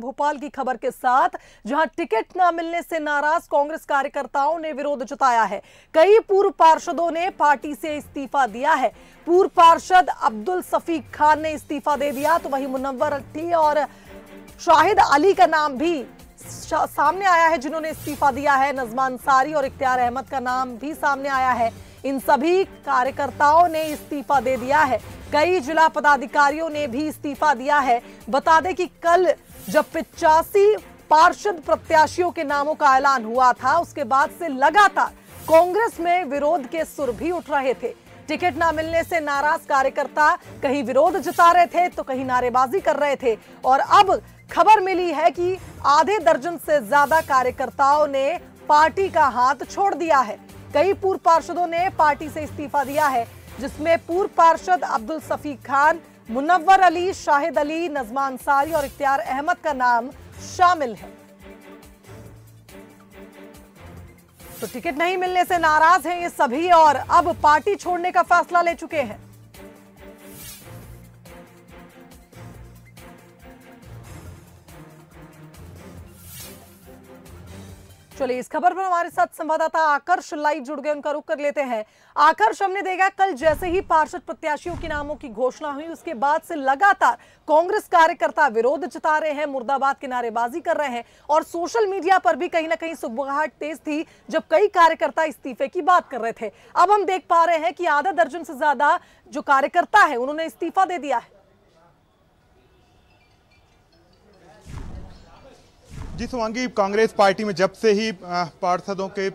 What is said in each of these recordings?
भोपाल की खबर के साथ जहां टिकट ना मिलने से नाराज कांग्रेस कार्यकर्ताओं ने विरोध जताया है कई पूर्व पार्षदों ने पार्टी से इस्तीफा दिया है पूर्व पार्षद अब्दुल सफीक खान ने इस्तीफा दे दिया तो वही मुनवर अट्ठी और शाहिद अली का नाम भी सामने आया है जिन्होंने इस्तीफा दिया है नजमान सारी और इख्तियार अहमद का नाम भी सामने आया है इन सभी कार्यकर्ताओं ने इस्तीफा दे दिया है कई जिला पदाधिकारियों ने भी इस्तीफा दिया है बता दें कि कल जब पिचासी पार्षद प्रत्याशियों के नामों का ऐलान हुआ था उसके बाद से लगातार कांग्रेस में विरोध के सुर भी उठ रहे थे टिकट ना मिलने से नाराज कार्यकर्ता कहीं विरोध जता रहे थे तो कहीं नारेबाजी कर रहे थे और अब खबर मिली है कि आधे दर्जन से ज्यादा कार्यकर्ताओं ने पार्टी का हाथ छोड़ दिया है कई पूर्व पार्षदों ने पार्टी से इस्तीफा दिया है जिसमें पूर्व पार्षद अब्दुल सफी खान मुनव्वर अली शाहिद अली नजमा अंसारी और इख्तियार अहमद का नाम शामिल है तो टिकट नहीं मिलने से नाराज हैं ये सभी और अब पार्टी छोड़ने का फैसला ले चुके हैं चलिए इस खबर पर हमारे साथ संवाददाता आकर्ष लाइव जुड़ गए उनका रुख कर लेते हैं आकर्ष हमने देखा कल जैसे ही पार्षद प्रत्याशियों के नामों की घोषणा हुई उसके बाद से लगातार कांग्रेस कार्यकर्ता विरोध जता रहे हैं मुर्दाबाद के नारेबाजी कर रहे हैं और सोशल मीडिया पर भी कहीं ना कहीं सुखबुगाहट तेज थी जब कई कार्यकर्ता इस्तीफे की बात कर रहे थे अब हम देख पा रहे हैं कि आधा दर्जन से ज्यादा जो कार्यकर्ता है उन्होंने इस्तीफा दे दिया है जिस वांगी कांग्रेस पार्टी में जब से ही पार्षदों के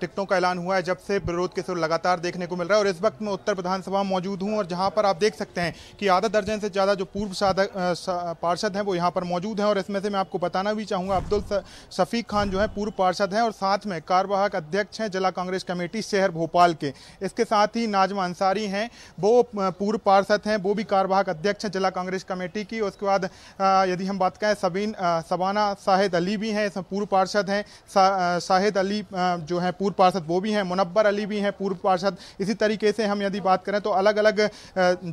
टिकटों का ऐलान हुआ है जब से विरोध के सुर लगातार देखने को मिल रहा है और इस वक्त मैं उत्तर विधानसभा में मौजूद हूँ और जहाँ पर आप देख सकते हैं कि आधा दर्जन से ज़्यादा जो पूर्व साधक पार्षद हैं वो यहाँ पर मौजूद हैं और इसमें से मैं आपको बताना भी चाहूँगा अब्दुल शफीक खान जो है पूर्व पार्षद हैं और साथ में कार्यवाहक अध्यक्ष हैं जिला कांग्रेस कमेटी शहर भोपाल के इसके साथ ही नाजमा अंसारी हैं वो पूर्व पार्षद हैं वो भी कार्यवाहक अध्यक्ष हैं जिला कांग्रेस कमेटी की उसके बाद यदि हम बात करें सबीन सबाना साहिद अली भी हैं पूर्व पार्षद हैं शाहिद अली जो है पूर्व पूर्व पार्षद वो भी हैं मुनबर अली भी हैं पूर्व पार्षद इसी तरीके से हम यदि बात करें तो अलग अलग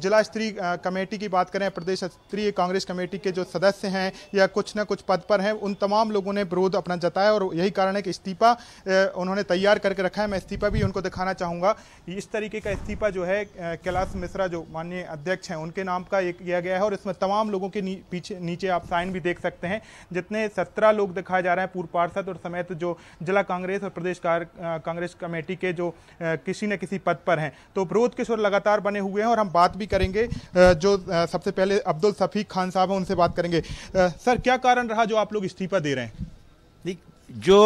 जिला स्तरीय कमेटी की बात करें प्रदेश स्तरीय कांग्रेस कमेटी के जो सदस्य हैं या कुछ ना कुछ पद पर हैं उन तमाम लोगों ने विरोध अपना जताया और यही कारण है कि इस्तीफा उन्होंने तैयार करके रखा है मैं इस्तीफा भी उनको दिखाना चाहूँगा इस तरीके का इस्तीफा जो है कैलाश मिश्रा जो माननीय अध्यक्ष हैं उनके नाम का एक किया गया है और इसमें तमाम लोगों के पीछे नीचे आप साइन भी देख सकते हैं जितने सत्रह लोग दिखाए जा रहे हैं पूर्व पार्षद और समेत जो जिला कांग्रेस और प्रदेश कांग्रेस कमेटी के जो किसी न किसी पद पर हैं तो विरोध के स्वर लगातार बने हुए हैं और हम बात भी करेंगे जो सबसे पहले अब्दुल सफीक खान साहब हैं उनसे बात करेंगे सर क्या कारण रहा जो आप लोग इस्तीफा दे रहे हैं जो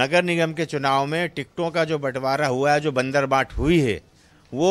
नगर निगम के चुनाव में टिकटों का जो बंटवारा हुआ है जो बंदर बांट हुई है वो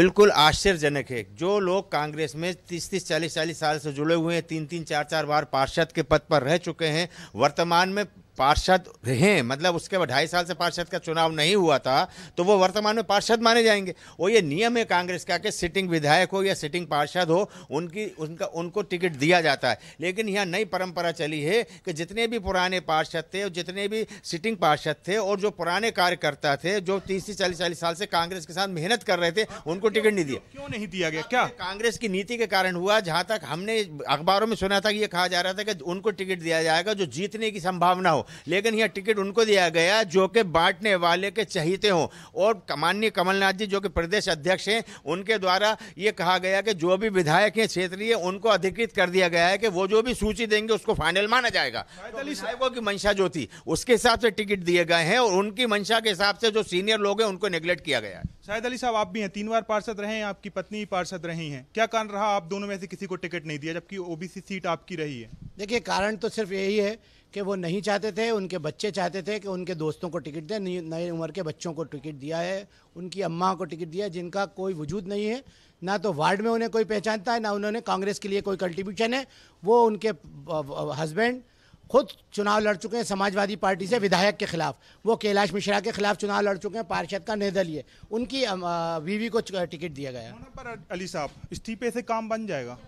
बिल्कुल आश्चर्यजनक है जो लोग कांग्रेस में तीस तीस चालीस चालीस साल से जुड़े हुए हैं तीन तीन चार चार बार पार्षद के पद पर रह चुके हैं वर्तमान में पार्षद रहे मतलब उसके बाद ढाई साल से पार्षद का चुनाव नहीं हुआ था तो वो वर्तमान में पार्षद माने जाएंगे और ये नियम है कांग्रेस का कि सिटिंग विधायक हो या सिटिंग पार्षद हो उनकी उनका उनको टिकट दिया जाता है लेकिन यहाँ नई परंपरा चली है कि जितने भी पुराने पार्षद थे और जितने भी सिटिंग पार्षद थे और जो पुराने कार्यकर्ता थे जो तीस से चालीस चालीस साल से कांग्रेस के साथ मेहनत कर रहे थे उनको टिकट नहीं दिया क्यों नहीं दिया गया क्या कांग्रेस की नीति के कारण हुआ जहाँ तक हमने अखबारों में सुना था कि ये कहा जा रहा था कि उनको टिकट दिया जाएगा जो जीतने की संभावना हो लेकिन यह टिकट उनको दिया गया जो कि बांटने वाले के चहीते हों और माननीय कमलनाथ जी जो कि प्रदेश अध्यक्ष हैं उनके द्वारा ये कहा गया कि जो भी विधायक हैं क्षेत्रीय उनको अधिकृत कर दिया गया है कि वो जो भी सूची देंगे उसको फाइनल माना जाएगा तो की मंशा जो थी उसके हिसाब से टिकट दिए गए हैं और उनकी मंशा के हिसाब से जो सीनियर लोग हैं उनको निग्लेक्ट किया गया है शायद अली साहब आप भी हैं तीन बार पार्षद रहे हैं आपकी पत्नी पार्षद रही हैं क्या कारण रहा आप दोनों में से किसी को टिकट नहीं दिया जबकि ओबीसी सीट आपकी रही है देखिए कारण तो सिर्फ यही है कि वो नहीं चाहते थे उनके बच्चे चाहते थे कि उनके दोस्तों को टिकट दें नए उम्र के बच्चों को टिकट दिया है उनकी अम्मा को टिकट दिया है जिनका कोई वजूद नहीं है ना तो वार्ड में उन्हें कोई पहचानता है ना उन्होंने कांग्रेस के लिए कोई कंट्रीब्यूशन है वो उनके हस्बैंड खुद चुनाव लड़ चुके हैं समाजवादी पार्टी से विधायक के खिलाफ वो कैलाश मिश्रा के खिलाफ चुनाव लड़ चुके हैं पार्षद का निर्दलीय उनकी वीवी को टिकट दिया गया पर अली साहब इस्तीफे से काम बन जाएगा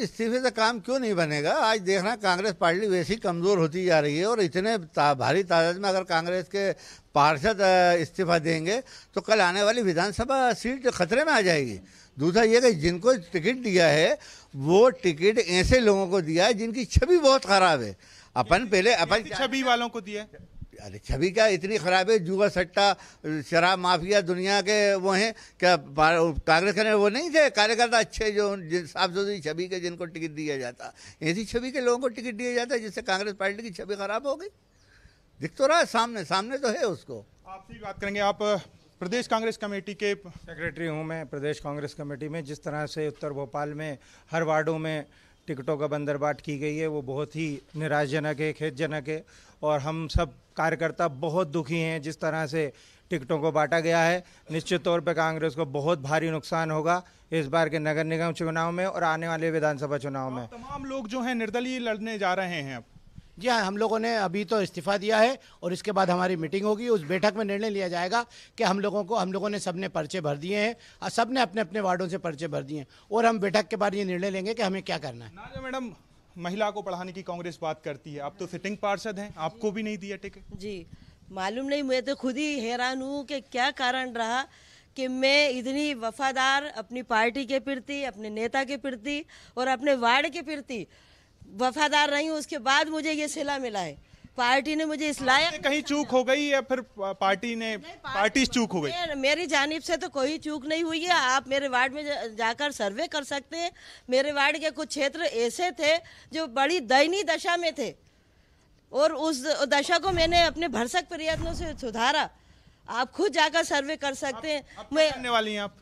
इस्तीफे से काम क्यों नहीं बनेगा आज देखना कांग्रेस पार्टी वैसी कमज़ोर होती जा रही है और इतने ता, भारी तादाद में अगर कांग्रेस के पार्षद इस्तीफा देंगे तो कल आने वाली विधानसभा सीट खतरे में आ जाएगी दूसरा ये कि जिनको टिकट दिया है वो टिकट ऐसे लोगों को दिया है जिनकी छवि बहुत खराब है अपन पहले अपन छवि वालों को दिया अरे छवि क्या इतनी खराब है जुआ सट्टा शराब माफिया दुनिया के वो हैं क्या कांग्रेस के वो नहीं थे कार्यकर्ता अच्छे जो साफ सुथरी छवि के जिनको टिकट दिया जाता ऐसी छवि के लोगों को टिकट दिया जाता है जिससे कांग्रेस पार्टी की छवि खराब हो गई दिख तो रहा सामने सामने तो है उसको आपसे बात करेंगे आप प्रदेश कांग्रेस कमेटी के सेक्रेटरी हूँ मैं प्रदेश कांग्रेस कमेटी में जिस तरह से उत्तर भोपाल में हर वार्डों में टिकटों का बंदर बाट की गई है वो बहुत ही निराशजनक है खेदजनक है और हम सब कार्यकर्ता बहुत दुखी हैं जिस तरह से टिकटों को बांटा गया है निश्चित तौर पर कांग्रेस को बहुत भारी नुकसान होगा इस बार के नगर निगम चुनाव में और आने वाले विधानसभा चुनाव में तमाम लोग जो हैं निर्दलीय लड़ने जा रहे हैं अब जी हाँ हम लोगों ने अभी तो इस्तीफा दिया है और इसके बाद हमारी मीटिंग होगी उस बैठक में निर्णय लिया जाएगा कि हम लोगों को हम लोगों ने सबने पर्चे भर दिए हैं और सब ने अपने अपने वार्डों से पर्चे भर दिए हैं और हम बैठक के बाद ये निर्णय लेंगे कि हमें क्या करना है मैडम महिला को पढ़ाने की कांग्रेस बात करती है आप तो सिटिंग पार्षद हैं आपको भी नहीं दिया टिकट जी मालूम नहीं मैं तो खुद ही हैरान हूँ कि क्या कारण रहा कि मैं इतनी वफादार अपनी पार्टी के प्रति अपने नेता के प्रति और अपने वार्ड के प्रति वफादार रही हूँ उसके बाद मुझे ये सिला मिला है पार्टी ने मुझे इस लायक कहीं चूक हो गई या फिर पार्टी ने पार्टी चूक हो गई मेरी जानिब से तो कोई चूक नहीं हुई है आप मेरे वार्ड में जाकर सर्वे कर सकते हैं मेरे वार्ड के कुछ क्षेत्र ऐसे थे जो बड़ी दयनीय दशा में थे और उस दशा को मैंने अपने भरसक प्रयत्नों से सुधारा आप खुद जाकर सर्वे कर सकते हैं मैं वाली हैं आप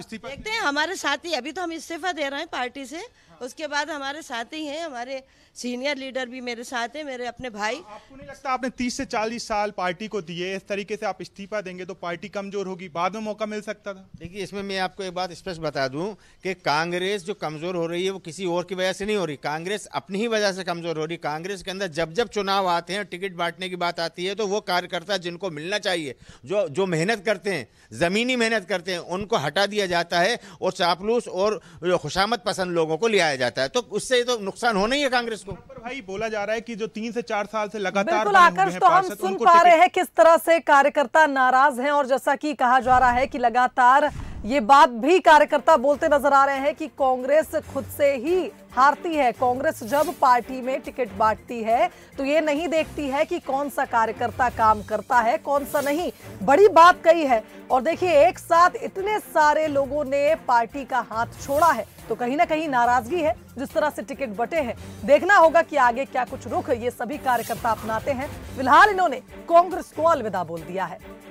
इस्तीफा देखते हैं हमारे साथी अभी तो हम इस्तीफा दे रहे हैं पार्टी से उसके बाद हमारे साथ ही हैं हमारे सीनियर लीडर भी मेरे साथ हैं मेरे अपने भाई आपको नहीं लगता आपने 30 से 40 साल पार्टी को दिए इस तरीके से आप इस्तीफा देंगे तो पार्टी कमजोर होगी बाद में मौका मिल सकता था देखिए इसमें मैं आपको एक बात स्पष्ट बता दूं कि कांग्रेस जो कमजोर हो रही है वो किसी और की वजह से नहीं हो रही कांग्रेस अपनी ही वजह से कमजोर हो रही कांग्रेस के अंदर जब जब चुनाव आते हैं टिकट बांटने की बात आती है तो वो कार्यकर्ता जिनको मिलना चाहिए जो जो मेहनत करते हैं जमीनी मेहनत करते हैं उनको हटा दिया जाता है और चापलूस और खुशामद पसंद लोगों को लिया लगाया जाता है तो उससे तो नुकसान होना ही है कांग्रेस को पर भाई बोला जा रहा है कि जो तीन से चार साल से लगातार आकर्ष तो हम सुन पा रहे हैं किस तरह से कार्यकर्ता नाराज हैं और जैसा कि कहा जा रहा है कि लगातार ये बात भी कार्यकर्ता बोलते नजर आ रहे हैं कि कांग्रेस खुद से ही हारती है कांग्रेस जब पार्टी में टिकट बांटती है तो ये नहीं देखती है कि कौन सा कार्यकर्ता काम करता है कौन सा नहीं बड़ी बात कही है और देखिए एक साथ इतने सारे लोगों ने पार्टी का हाथ छोड़ा है तो कहीं ना कहीं नाराजगी है जिस तरह से टिकट बटे हैं देखना होगा कि आगे क्या कुछ रुख ये सभी कार्यकर्ता अपनाते हैं फिलहाल इन्होंने कांग्रेस को अलविदा बोल दिया है